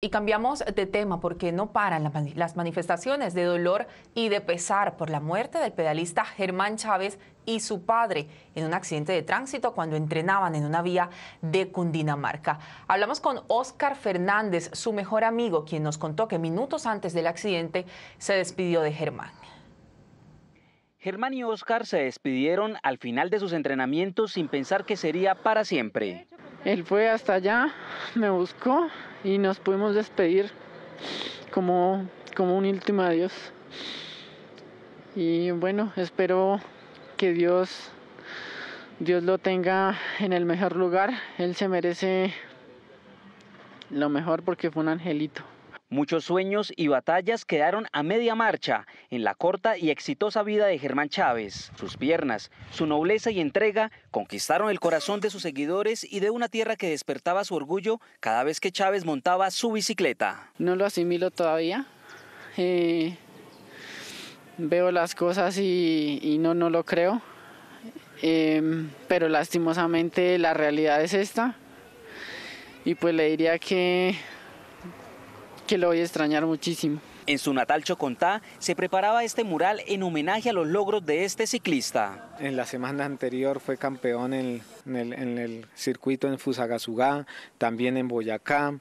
Y cambiamos de tema porque no paran las manifestaciones de dolor y de pesar por la muerte del pedalista Germán Chávez y su padre en un accidente de tránsito cuando entrenaban en una vía de Cundinamarca. Hablamos con Óscar Fernández, su mejor amigo, quien nos contó que minutos antes del accidente se despidió de Germán. Germán y Óscar se despidieron al final de sus entrenamientos sin pensar que sería para siempre. Él fue hasta allá, me buscó y nos pudimos despedir como, como un último adiós. Y bueno, espero que Dios, Dios lo tenga en el mejor lugar. Él se merece lo mejor porque fue un angelito. Muchos sueños y batallas quedaron a media marcha en la corta y exitosa vida de Germán Chávez. Sus piernas, su nobleza y entrega conquistaron el corazón de sus seguidores y de una tierra que despertaba su orgullo cada vez que Chávez montaba su bicicleta. No lo asimilo todavía. Eh, veo las cosas y, no, no lo creo. Em, pero lastimosamente la realidad es esta. Y pues le diría que que lo voy a extrañar muchísimo. En su natal Chocontá se preparaba este mural en homenaje a los logros de este ciclista. En la semana anterior fue campeón en, el, circuito en Fusagasugá, también en Boyacá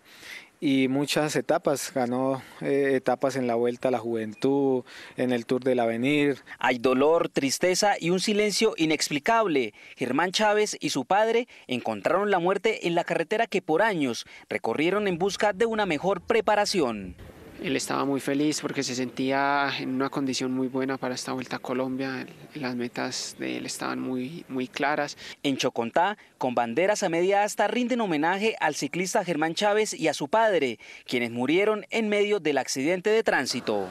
y muchas etapas. Ganó eh, etapas en la Vuelta a la Juventud, en el Tour del Avenir. Hay dolor, tristeza y un silencio inexplicable. Germán Chávez y su padre encontraron la muerte en la carretera que por años recorrieron en busca de una mejor preparación. Él estaba muy feliz porque se sentía en una condición muy buena para esta vuelta a Colombia. Las metas de él estaban muy, muy claras. En Chocontá, con banderas a media asta, rinden homenaje al ciclista Germán Chávez y a su padre, quienes murieron en medio del accidente de tránsito.